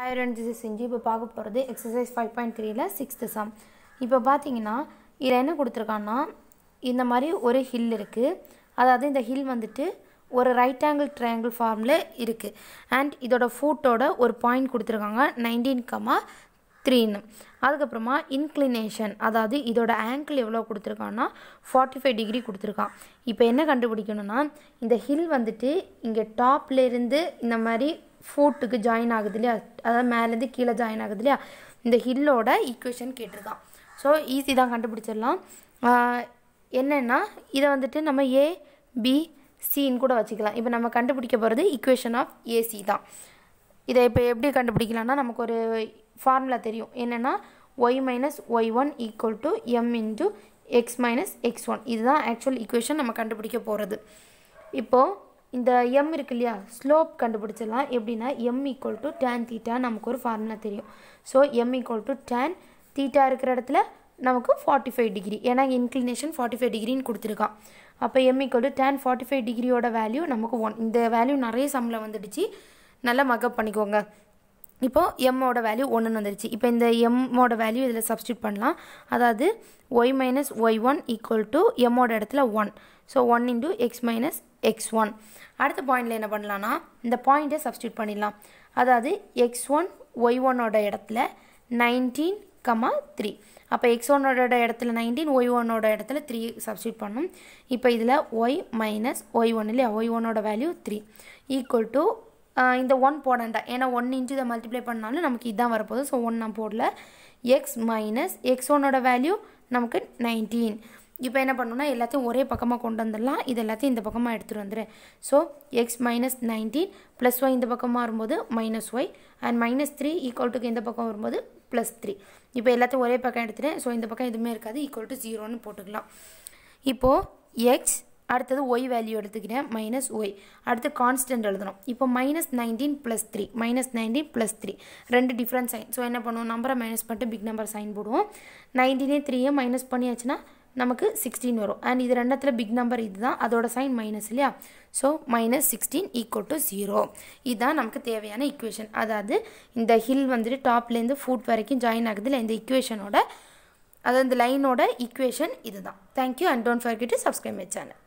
hi ரெண்டு செஞ்சு இப்போ பார்க்க போகிறது எக்ஸசைஸ் ஃபைவ் பாயிண்ட் த்ரீயில் சிக்ஸ்த்து சம் இப்போ பார்த்தீங்கன்னா இதில் என்ன கொடுத்துருக்கான்னா இந்த மாதிரி ஒரு ஹில் இருக்குது அதாவது இந்த ஹில் வந்துட்டு ஒரு ரைட் ஆங்கிள் ட்ரையாங்கிள் ஃபார்மில் இருக்குது அண்ட் இதோட ஃபூட்டோட ஒரு பாயிண்ட் கொடுத்துருக்காங்க நைன்டீன் கமா த்ரீன்னு அதுக்கப்புறமா இன்க்ளினேஷன் அதாவது இதோட ஆங்கிள் எவ்வளோ கொடுத்துருக்கான்னா ஃபார்ட்டி ஃபைவ் டிகிரி கொடுத்துருக்கான் இப்போ என்ன கண்டுபிடிக்கணும்னா இந்த ஹில் வந்துட்டு இங்கே டாப்லேருந்து இந்த மாதிரி ஃபோர்ட்டுக்கு ஜாயின் ஆகுது இல்லையா அதாவது மேலேருந்து கீழே ஜாயின் ஆகுது இல்லையா இந்த ஹில்லோட ஈக்குவேஷன் கேட்டிருக்கான் ஸோ ஈஸி தான் கண்டுபிடிச்சிடலாம் என்னென்னா இதை வந்துட்டு நம்ம ஏ பி சின்னு கூட வச்சுக்கலாம் இப்போ நம்ம கண்டுபிடிக்க போகிறது ஈக்குவேஷன் ஆஃப் ஏசி தான் இதை இப்போ எப்படி கண்டுபிடிக்கலாம்னா நமக்கு ஒரு ஃபார்முலா தெரியும் என்னென்னா Y minus Y one equal to M into X minus X one இதுதான் ஆக்சுவல் ஈக்குவேஷன் நம்ம கண்டுபிடிக்க போகிறது இப்போது இந்த எம் இருக்கு இல்லையா ஸ்லோப் கண்டுபிடிச்சிடலாம் எப்படின்னா M equal to tan theta நமக்கு ஒரு ஃபார்முலா தெரியும் so M equal to tan theta இருக்கிற இடத்துல நமக்கு ஃபார்ட்டி ஃபைவ் டிகிரி ஏன்னா இன்க்ளினேஷன் ஃபார்ட்டி ஃபைவ் டிகிரின்னு கொடுத்துருக்கான் அப்போ M equal to tan forty five டிகிரியோட வேல்யூ நமக்கு ஒன் இந்த வேல்யூ நிறைய சம்மில் வந்துடுச்சு நல்லா மக்கப் பண்ணிக்கோங்க இப்போது எம்மோட வேல்யூ ஒன்றுன்னு வந்துருச்சு இப்போ இந்த எம்மோட வேல்யூ இதில் சப்ஸ்டியூட் பண்ணலாம் அதாவது Y minus Y one equal to எம்மோட இடத்துல one so one into X minus X one அடுத்த பாயிண்டில் என்ன பண்ணலான்னா இந்த பாயிண்ட்டை சப்ஸ்டியூட் பண்ணிடலாம் அதாவது எக்ஸ் ஒன் ஒய் ஒன்னோட இடத்துல நைன்டீன் கமா த்ரீ அப்போ எக்ஸ் ஒன்னோட இடத்துல நைன்டீன் ஒய் ஒன்னோட இடத்துல த்ரீ சப்ஸ்டியூட் பண்ணும் இப்போ இதில் ஒய் மைனஸ் ஒய் ஒன் இல்லையா ஒய் ஒன்னோட வேல்யூ த்ரீ ஈக்குவல் டு இந்த ஒன் போடண்டா ஏன்னா ஒன் இன்ச்சு இதை மல்டிப்ளை பண்ணாலும் நமக்கு இதுதான் வரப்போகுது ஸோ ஒன் நான் போடல எக்ஸ் மைனஸ் எக்ஸ் ஒன்னோட வேல்யூ நமக்கு நைன்டீன் இப்போ என்ன பண்ணணும்னா எல்லாத்தையும் ஒரே பக்கமாக கொண்டு வந்துடலாம் இது எல்லாத்தையும் இந்த பக்கமாக எடுத்துகிட்டு வந்துடு so X minus nineteen plus Y இந்த பக்கமாக வரும்போது minus Y and minus three equal டுக்கு இந்த பக்கம் வரும்போது ப்ளஸ் த்ரீ இப்போ எல்லாத்தையும் ஒரே பக்கம் எடுத்துகிட்டேன் ஸோ இந்த பக்கம் எதுவுமே இருக்காது ஈக்குவல் டு ஜீரோன்னு போட்டுக்கலாம் இப்போது எக்ஸ் அடுத்தது ஒய் வேல்யூ எடுத்துக்கிறேன் மைனஸ் ஒய் அடுத்து கான்ஸ்டன்ட் எழுதணும் இப்போ minus nineteen plus three minus nineteen plus three ரெண்டு டிஃப்ரெண்ட் சைன் ஸோ என்ன பண்ணுவோம் நம்பரை மைனஸ் பண்ணிட்டு பிக் நம்பர் சைன் போடுவோம் நைன்டீனே த்ரீயே மைனஸ் பண்ணியாச்சுன்னா நமக்கு சிக்ஸ்டீன் வரும் அண்ட் இது ரெண்டத்தில் பிக் நம்பர் இதுதான் அதோட சைன் மைனஸ் இல்லையா so minus sixteen equal to zero இதுதான் நமக்கு தேவையான இக்குவேஷன் அதாவது இந்த ஹில் வந்துட்டு டாப்லேருந்து ஃபுட் வரைக்கும் ஜாயின் இல்லை இந்த இக்குவேஷனோட அதாவது இந்த லைனோட இக்குவேஷன் இதுதான் thank you and don't forget to subscribe my channel